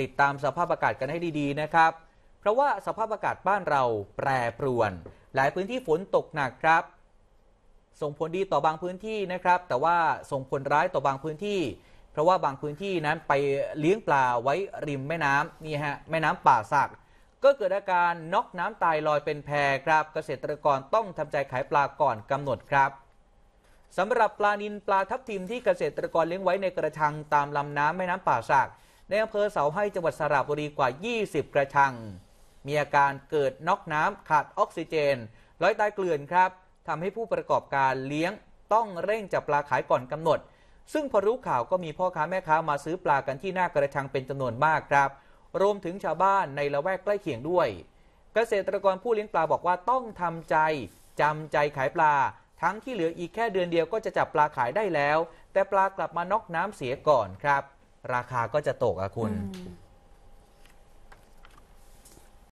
ติดตามสภาพอากาศกันให้ดีๆนะครับ เพราะว่าสภาพอากาศบ้านเราแปรปรวน หลายพื้นที่ฝนตกหนักครับ ส่งผลดีต่อบางพื้นที่นะครับ แต่ว่าส่งผลร้ายต่อบางพื้นที่ เพราะว่าบางพื้นที่นั้นไปเลี้ยงปลาไว้ริมแม่น้ำนี่ฮะ แม่น้ำป่าสัก ก็เกิดอาการนกน้ำตายลอยเป็นแพรครับ เกษตรกรต้องทำใจขายปลาก่อนกำหนดครับสำหรับปลานินปลาทับทิมที่เกษตรกรเลี้ยงไว้ในกระชังตามลำน้ำแม่น้ำป่าสักในอำเภอเสาให้จังหวัดสระบุรีกว่า 20 กระชัง มีอาการเกิดน็อกน้ำขาดออกซิเจน ร้อยตายเกลื่อนครับ ทำให้ผู้ประกอบการเลี้ยงต้องเร่งจับปลาขายก่อนกำหนด ซึ่งพอรู้ข่าวก็มีพ่อค้าแม่ค้ามาซื้อปลากันที่หน้ากระชังเป็นจำนวนมากครับ รวมถึงชาวบ้านในละแวกใกล้เคียงด้วย เกษตรกรผู้เลี้ยงปลาบอกว่าต้องทำใจจำใจขายปลา ทั้งที่เหลืออีกแค่เดือนเดียวก็จะจับปลาขายได้แล้ว แต่ปลากลับมาน็อกน้ำเสียก่อนครับราคาก็จะตกอะคุณ